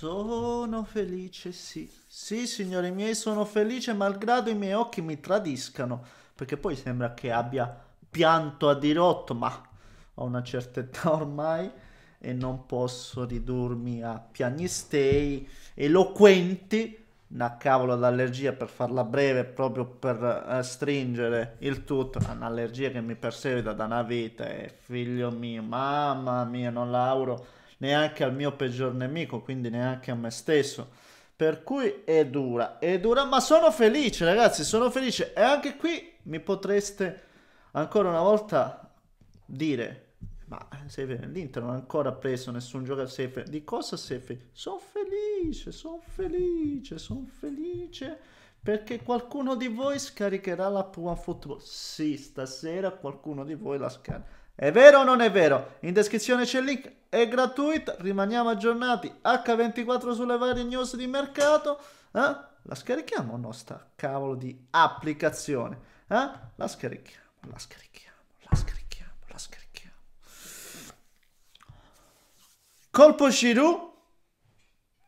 Sono felice, sì. Sì, signori miei, sono felice malgrado i miei occhi mi tradiscano. Perché poi sembra che abbia pianto a dirotto, ma ho una certa età ormai e non posso ridurmi a piagnistei eloquenti. Una cavolo d'allergia per farla breve, proprio per uh, stringere il tutto. Un'allergia che mi perseguita da una vita, e eh, figlio mio, mamma mia, non lauro neanche al mio peggior nemico, quindi neanche a me stesso. Per cui è dura, è dura, ma sono felice ragazzi, sono felice. E anche qui mi potreste ancora una volta dire ma sei l'Inter non ha ancora preso nessun giocatore di cosa sei felice? sono felice sono felice sono felice perché qualcuno di voi scaricherà la Puma Football sì stasera qualcuno di voi la scaricherà è vero o non è vero? In descrizione c'è il link, è gratuito, rimaniamo aggiornati H24 sulle varie news di mercato. Eh? La scarichiamo nostra cavolo di applicazione? Eh? La scarichiamo, la scarichiamo, la scarichiamo, la scarichiamo. Colpo Shiru,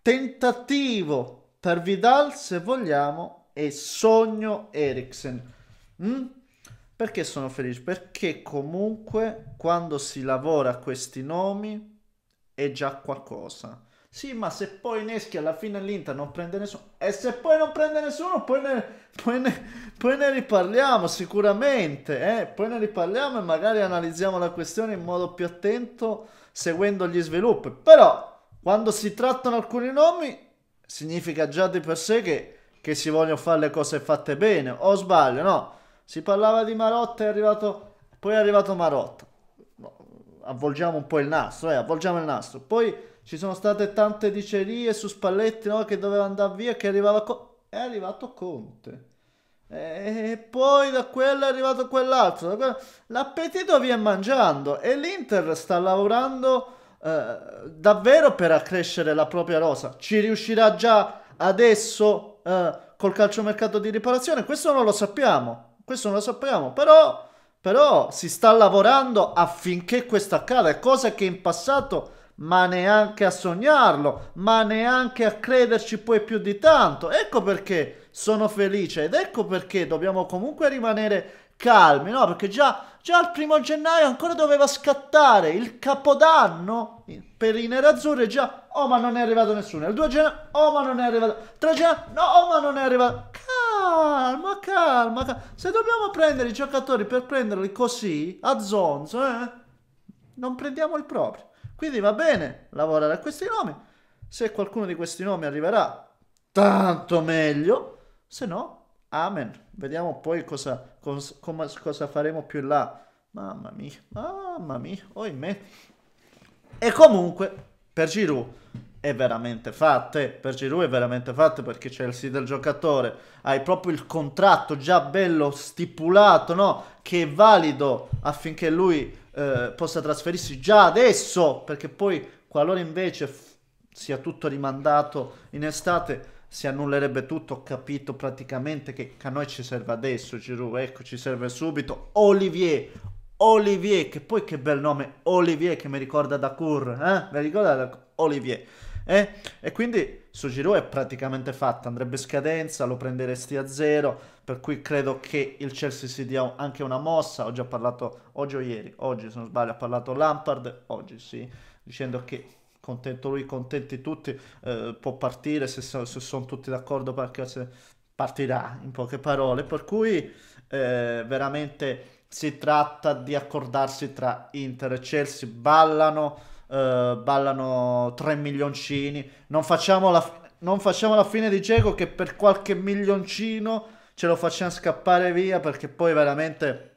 tentativo per Vidal se vogliamo e sogno Eriksen. Mm? Perché sono felice? Perché comunque quando si lavora a questi nomi è già qualcosa. Sì, ma se poi Neschi alla fine l'Inter non prende nessuno, e se poi non prende nessuno, poi ne, poi ne, poi ne riparliamo sicuramente. Eh? Poi ne riparliamo e magari analizziamo la questione in modo più attento, seguendo gli sviluppi. Però, quando si trattano alcuni nomi, significa già di per sé che, che si vogliono fare le cose fatte bene, o sbaglio, no? Si parlava di Marotta, è arrivato, poi è arrivato Marotta. Avvolgiamo un po' il nastro, eh, avvolgiamo il nastro. Poi ci sono state tante dicerie su Spalletti no, che doveva andare via, che arrivava... Co- è arrivato Conte. E poi da quello è arrivato quell'altro. L'appetito viene mangiando e l'Inter sta lavorando eh, davvero per accrescere la propria rosa. Ci riuscirà già adesso eh, col calciomercato di riparazione? Questo non lo sappiamo. Questo non lo sappiamo, però, però si sta lavorando affinché questo accada, cosa che in passato ma neanche a sognarlo, ma neanche a crederci poi più di tanto. Ecco perché sono felice ed ecco perché dobbiamo comunque rimanere calmi, no? Perché già, già il primo gennaio ancora doveva scattare il capodanno per i nerazzurri. Già, oh ma non è arrivato nessuno. Il 2 gennaio, oh ma non è arrivato. 3 gennaio, no, oh ma non è arrivato. Cazzo! calma, calma, calma. Se dobbiamo prendere i giocatori per prenderli così, a zonzo, eh, non prendiamo il proprio. Quindi va bene lavorare a questi nomi. Se qualcuno di questi nomi arriverà, tanto meglio. Se no, amen. Vediamo poi cosa, cosa, cosa faremo più là. Mamma mia, mamma mia, oimè. Oh, e comunque, per Giroud è veramente fatte per Giroud è veramente fatte perché c'è il sì del giocatore, hai proprio il contratto già bello stipulato, no? che è valido affinché lui eh, possa trasferirsi già adesso, perché poi qualora invece sia tutto rimandato in estate si annullerebbe tutto, ho capito praticamente che a noi ci serve adesso Giroud, ecco ci serve subito Olivier, Olivier, che poi che bel nome, Olivier che mi ricorda da Cour, eh? mi ricorda da Olivier. Eh? E quindi su Sugiro è praticamente fatta, andrebbe scadenza, lo prenderesti a zero, per cui credo che il Chelsea si dia anche una mossa, ho già parlato oggi o ieri, oggi se non sbaglio ha parlato Lampard, oggi sì, dicendo che contento lui, contenti tutti, eh, può partire se, se sono tutti d'accordo perché se partirà in poche parole, per cui eh, veramente si tratta di accordarsi tra Inter e Chelsea, ballano eh, ballano 3 milioncini. Non facciamo, la, non facciamo la fine di Geco che per qualche milioncino ce lo facciamo scappare via perché poi veramente...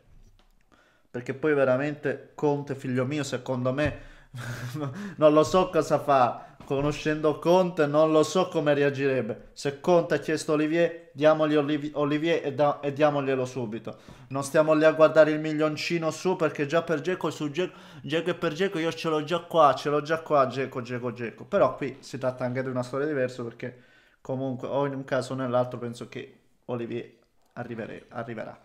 Perché poi veramente Conte, figlio mio, secondo me non lo so cosa fa, conoscendo Conte non lo so come reagirebbe. Se Conte ha chiesto Olivier, diamogli Olivier, e, da- e, diamoglielo subito. Non stiamo lì a guardare il milioncino su perché già per Geco su Geco e per Geco io ce l'ho già qua, ce l'ho già qua Geco, Geco, Geco. Però qui si tratta anche di una storia diversa perché comunque o in un caso o nell'altro penso che Olivier arriverà.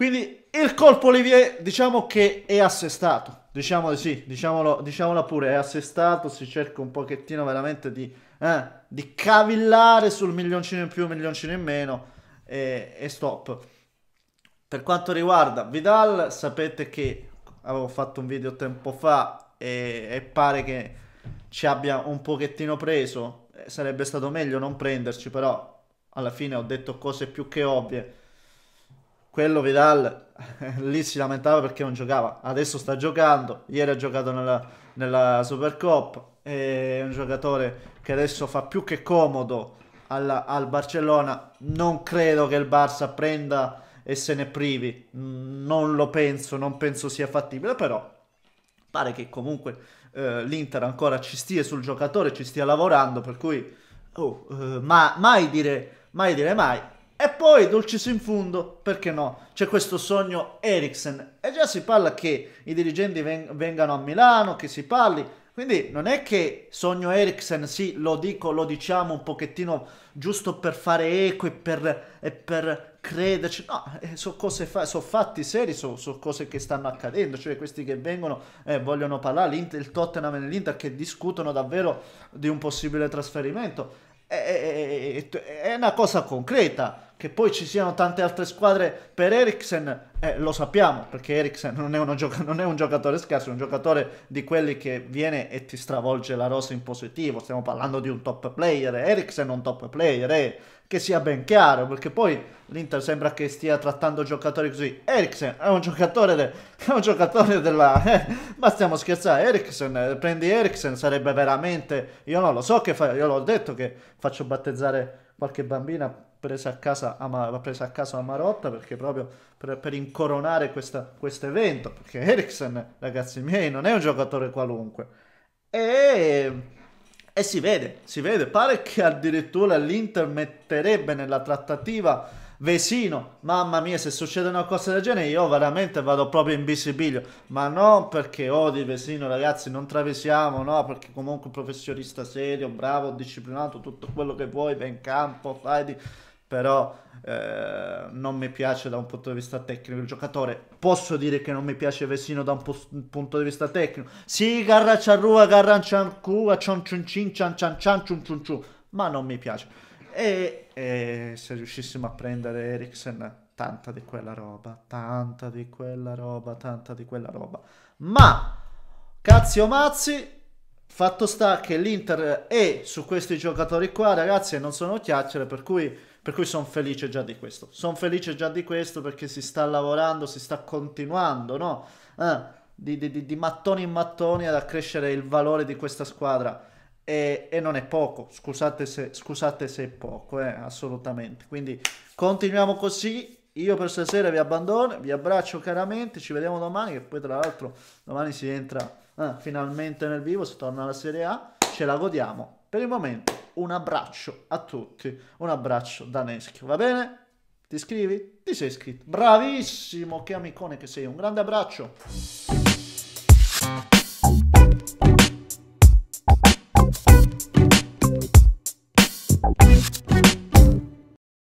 Quindi il colpo Olivier diciamo che è assestato, diciamo sì, diciamolo, diciamolo pure, è assestato, si cerca un pochettino veramente di, eh, di cavillare sul milioncino in più, milioncino in meno e, e stop. Per quanto riguarda Vidal, sapete che avevo fatto un video tempo fa e, e pare che ci abbia un pochettino preso, eh, sarebbe stato meglio non prenderci, però alla fine ho detto cose più che ovvie quello Vidal lì si lamentava perché non giocava, adesso sta giocando, ieri ha giocato nella, nella Supercoppa, è un giocatore che adesso fa più che comodo alla, al Barcellona, non credo che il Barça prenda e se ne privi, non lo penso, non penso sia fattibile, però pare che comunque eh, l'Inter ancora ci stia sul giocatore, ci stia lavorando, per cui oh, eh, ma, mai, dire, mai dire mai, e poi, dolcis in fondo, perché no? C'è questo sogno Eriksen. E già si parla che i dirigenti veng vengano a Milano, che si parli. Quindi non è che sogno Eriksen, sì, lo dico, lo diciamo un pochettino giusto per fare eco e per, e per crederci. No, eh, sono fa so fatti seri, sono so cose che stanno accadendo. Cioè questi che vengono e eh, vogliono parlare, l'Inter, il Tottenham e l'Inter che discutono davvero di un possibile trasferimento. è una cosa concreta che poi ci siano tante altre squadre per Eriksen, eh, lo sappiamo, perché Eriksen non è, non è, un giocatore scarso, è un giocatore di quelli che viene e ti stravolge la rosa in positivo. Stiamo parlando di un top player, Eriksen è un top player, eh, che sia ben chiaro, perché poi l'Inter sembra che stia trattando giocatori così. Eriksen è un giocatore, de, è un giocatore della... Eh, ma stiamo scherzando, Eriksen, eh, prendi Eriksen, sarebbe veramente... Io non lo so che fa, io l'ho detto che faccio battezzare qualche bambina presa a casa a, presa a casa a Marotta perché proprio per, per incoronare questo evento, perché Eriksen, ragazzi miei, non è un giocatore qualunque. E, e si vede, si vede, pare che addirittura l'Inter metterebbe nella trattativa Vesino, mamma mia, se succede una cosa del genere, io veramente vado proprio in visibilio. Ma non perché odi oh, Vesino, ragazzi, non travesiamo, no? Perché comunque un professionista serio, bravo, disciplinato, tutto quello che vuoi, va in campo, fai di però eh, non mi piace da un punto di vista tecnico il giocatore. Posso dire che non mi piace Vesino da un, po punto di vista tecnico. Sì, garra charrua, garra ciancua, cion cion cin, cian cian cian ciun ciun ciun, ma non mi piace. E, e se riuscissimo a prendere Eriksen, tanta di quella roba, tanta di quella roba, tanta di quella roba. Ma, cazzo mazzi, Fatto sta che l'Inter è su questi giocatori qua, ragazzi, e non sono chiacchiere, per cui, cui sono felice già di questo. Sono felice già di questo perché si sta lavorando, si sta continuando, no? Eh, di, di, di, mattoni in mattoni ad accrescere il valore di questa squadra. E, e non è poco, scusate se, scusate se è poco, eh, assolutamente. Quindi continuiamo così, io per stasera vi abbandono, vi abbraccio caramente, ci vediamo domani, che poi tra l'altro domani si entra eh, finalmente nel vivo si torna alla Serie A, ce la godiamo. Per il momento un abbraccio a tutti, un abbraccio da Neschio, va bene? Ti iscrivi? Ti sei iscritto. Bravissimo, che amicone che sei, un grande abbraccio.